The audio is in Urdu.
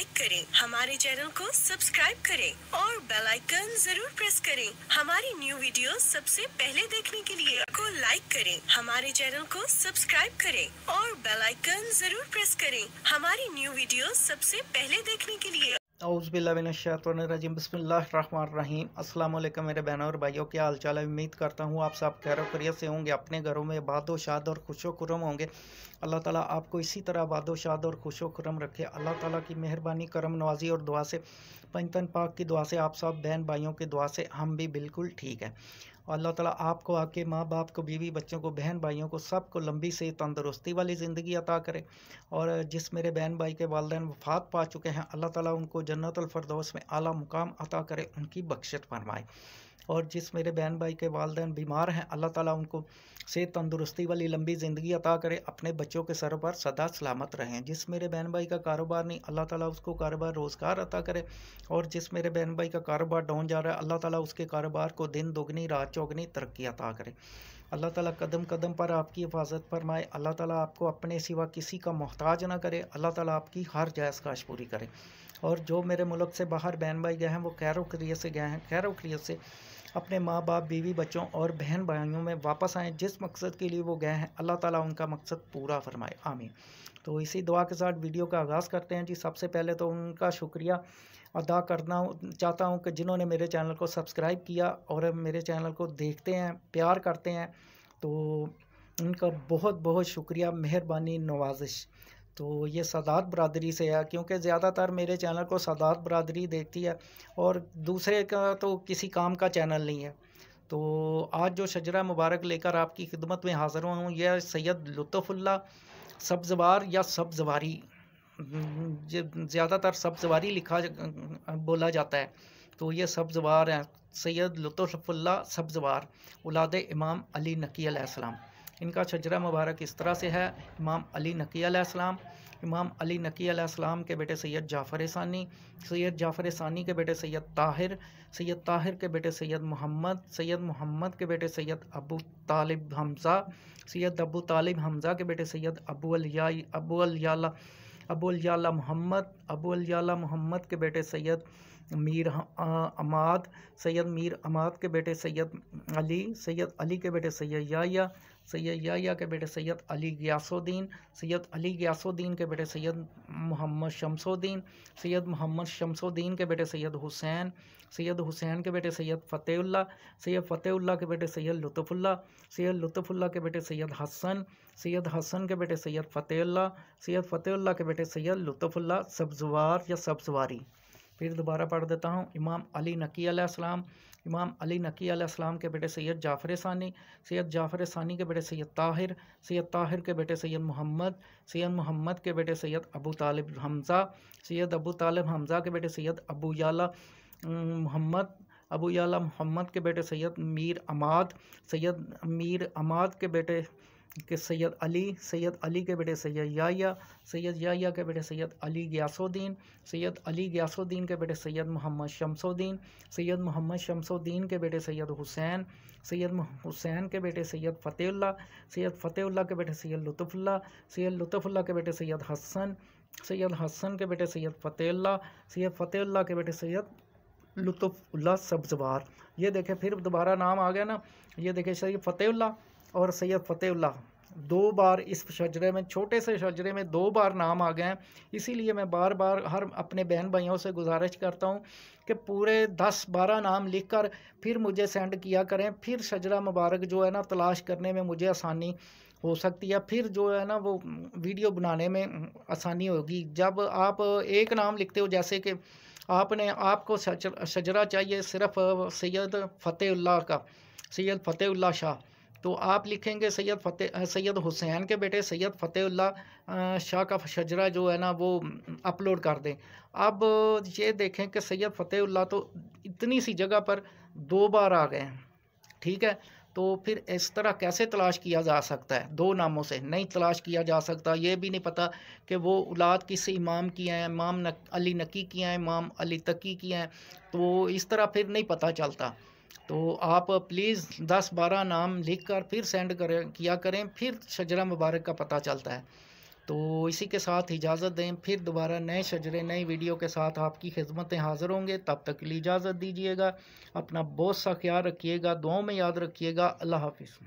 لائک کریں ہمارے چینل کو سبسکرائب کریں اور بیل آئیکن ضرور پریس کریں ہماری نیو ویڈیو سب سے پہلے دیکھنے کے لیے کو لائک کریں ہمارے چینل کو سبسکرائب کریں اور بیل آئیکن ضرور پریس کریں ہماری نیو ویڈیو سب سے پہلے دیکھنے کے لیے اعوذ باللہ من الشیطان الرجیم بسم اللہ الرحمن الرحیم السلام علیکم میرے بہنوں اور بھائیوں کے حال چال ہے امید کرتا ہوں آپ سب خیر و خیریت سے ہوں گے اپنے گھروں میں باد و شاد اور خوش و کرم ہوں گے اللہ تعالیٰ آپ کو اسی طرح باد و شاد اور خوش و کرم رکھے اللہ تعالیٰ کی مہربانی کرم نوازی اور دعا سے پنجتن پاک کی دعا سے آپ صاحب بہن بھائیوں کی دعا سے ہم بھی بالکل ٹھیک ہیں اور اللہ تعالیٰ آپ کو آپ کے ماں باپ کو بیوی بچوں کو بہن بھائیوں کو سب کو لمبی سے تندرستی والی زندگی عطا کرے اور جس میرے بہن بھائی کے والدین وفات پا چکے ہیں اللہ تعالیٰ ان کو جنت الفردوس میں اعلیٰ مقام عطا کرے ان کی بخشت فرمائے اور جس میرے بہن بھائی کے والدین بیمار ہیں اللہ تعالیٰ ان کو سے تندرستی والی لمبی زندگی عطا کرے اپنے بچوں کے سر پر سدا سلامت رہیں جس میرے بہن بھائی کا کاروبار نہیں اللہ تعالیٰ اس کو کاروبار روزگار عطا کرے اور جس میرے بہن بھائی کا کاروبار ڈاؤن جا رہا ہے اللہ تعالیٰ اس کے کاروبار کو دن دگنی رات بچوں ترقی عطا کرے اللہ تعالیٰ قدم قدم پر آپ کی حفاظت فرمائے اللہ تعالیٰ آپ کو اپنے سوا کسی کا محتاج نہ کرے اللہ تعالیٰ آپ کی ہر جائز کاش پوری کرے اور جو میرے ملک سے باہر بہن بھائی گئے ہیں وہ خیر وقریت سے گئے ہیں خیر وقریت سے اپنے ماں باپ بیوی بچوں اور بہن بھائیوں میں واپس آئیں جس مقصد کے لیے وہ گئے ہیں اللہ تعالیٰ ان کا مقصد پورا فرمائے آمین تو اسی دعا کے ساتھ ویڈیو کا آغاز کرتے ہیں جی سب سے پہلے تو ان کا شکریہ ادا کرنا چاہتا ہوں کہ جنہوں نے میرے چینل کو سبسکرائب کیا اور میرے چینل کو دیکھتے ہیں پیار کرتے ہیں تو ان کا بہت بہت شکریہ مہربانی نوازش تو یہ سادات برادری سے ہے کیونکہ زیادہ تر میرے چینل کو سادات برادری دیکھتی ہے اور دوسرے کا تو کسی کام کا چینل نہیں ہے تو آج جو شجرہ مبارک لے کر آپ کی خدمت میں حاضر ہوں یہ سید لطف اللہ سبزوار یا سبزواری زیادہ تر سبزواری لکھا بولا جاتا ہے تو یہ سبزوار ہیں سید لطف اللہ سبزوار اولاد امام علی نقی علیہ السلام ان کا شجرہ مبارک اس طرح سے ہے امام علی نقی علیہ السلام امام علی نقی علیہ السلام کے بیٹے سید جعفر ثانی سید جعفر ثانی کے بیٹے سید طاہر سید طاہر کے بیٹے سید محمد سید محمد کے بیٹے سید ابو طالب حمزہ سید ابو طالب حمزہ کے بیٹے سید ابو الیائی ابو الیالہ ابو الیالہ محمد ابو الیالہ محمد کے بیٹے سید میر اماد سید میر اماد کے بیٹے سید علی سید علی کے بیٹے سید یایا سید یایا کے بیٹے سید علی گیاسو الدین سید علی گیاسو الدین کے بیٹے سید محمد شمس الدین سید محمد شمس الدین کے بیٹے سید حسین سید حسین کے بیٹے سید فتح اللہ سید فتح اللہ کے بیٹے سید لطف اللہ سید لطف اللہ کے بیٹے سید حسن سید حسن کے بیٹے سید فتح اللہ سید فتح اللہ کے بیٹے سید لطف اللہ سبزوار یا سبزواری پھر دوبارہ پڑھ دیتا ہوں امام علی نقی علیہ السلام امام علی نقی علیہ السلام کے بیٹے سید جعفر ثانی سید جعفر ثانی کے بیٹے سید طاہر سید طاہر کے بیٹے سید محمد سید محمد کے بیٹے سید ابو طالب حمزہ سید ابو طالب حمزہ کے بیٹے سید ابو یالا محمد ابو یالا محمد کے بیٹے سید میر اماد سید میر اماد کے بیٹے کہ سید علی سید علی کے بیٹے سید یایا سید یایا کے بیٹے سید علی گیاس الدین سید علی گیاس الدین کے بیٹے سید محمد شمس الدین سید محمد شمس الدین کے بیٹے سید حسین سید حسین کے بیٹے سید فتح اللہ سید فتح اللہ کے بیٹے سید لطف اللہ سید لطف اللہ کے بیٹے سید حسن سید حسن کے بیٹے سید فتح اللہ سید فتح اللہ کے بیٹے سید لطف اللہ سبزوار یہ دیکھیں پھر دوبارہ نام آ گیا نا یہ دیکھیں سید فتح اللہ اور سید فتح اللہ دو بار اس شجرے میں چھوٹے سے شجرے میں دو بار نام آ گئے ہیں اسی لیے میں بار بار ہر اپنے بہن بھائیوں سے گزارش کرتا ہوں کہ پورے دس بارہ نام لکھ کر پھر مجھے سینڈ کیا کریں پھر شجرہ مبارک جو ہے نا تلاش کرنے میں مجھے آسانی ہو سکتی ہے پھر جو ہے نا وہ ویڈیو بنانے میں آسانی ہوگی جب آپ ایک نام لکھتے ہو جیسے کہ آپ نے آپ کو شجرہ چاہیے صرف سید فتح اللہ کا سید فتح اللہ شاہ تو آپ لکھیں گے سید فتح سید حسین کے بیٹے سید فتح اللہ شاہ کا شجرہ جو ہے نا وہ اپلوڈ کر دیں اب یہ دیکھیں کہ سید فتح اللہ تو اتنی سی جگہ پر دو بار آ گئے ہیں ٹھیک ہے تو پھر اس طرح کیسے تلاش کیا جا سکتا ہے دو ناموں سے نہیں تلاش کیا جا سکتا یہ بھی نہیں پتہ کہ وہ اولاد کسی امام کی ہیں امام علی نکی کی ہیں امام علی تقی کی ہیں تو اس طرح پھر نہیں پتہ چلتا تو آپ پلیز دس بارہ نام لکھ کر پھر سینڈ کریں کیا کریں پھر شجرہ مبارک کا پتہ چلتا ہے تو اسی کے ساتھ اجازت دیں پھر دوبارہ نئے شجرے نئے ویڈیو کے ساتھ آپ کی خدمتیں حاضر ہوں گے تب تک لی لیے اجازت دیجیے گا اپنا بہت سا خیال رکھیے گا دعاوں میں یاد رکھیے گا اللہ حافظ